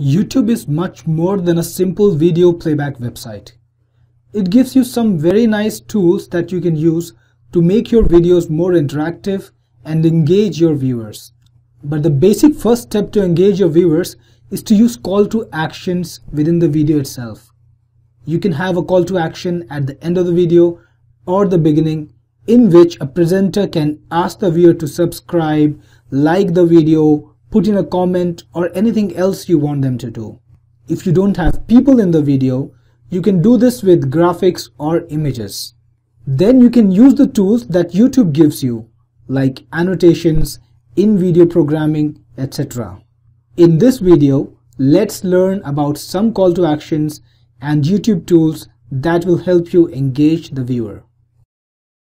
YouTube is much more than a simple video playback website. It gives you some very nice tools that you can use to make your videos more interactive and engage your viewers. But the basic first step to engage your viewers is to use call to actions within the video itself. You can have a call to action at the end of the video or the beginning in which a presenter can ask the viewer to subscribe, like the video, put in a comment or anything else you want them to do. If you don't have people in the video, you can do this with graphics or images. Then you can use the tools that YouTube gives you, like annotations, in-video programming, etc. In this video, let's learn about some call to actions and YouTube tools that will help you engage the viewer.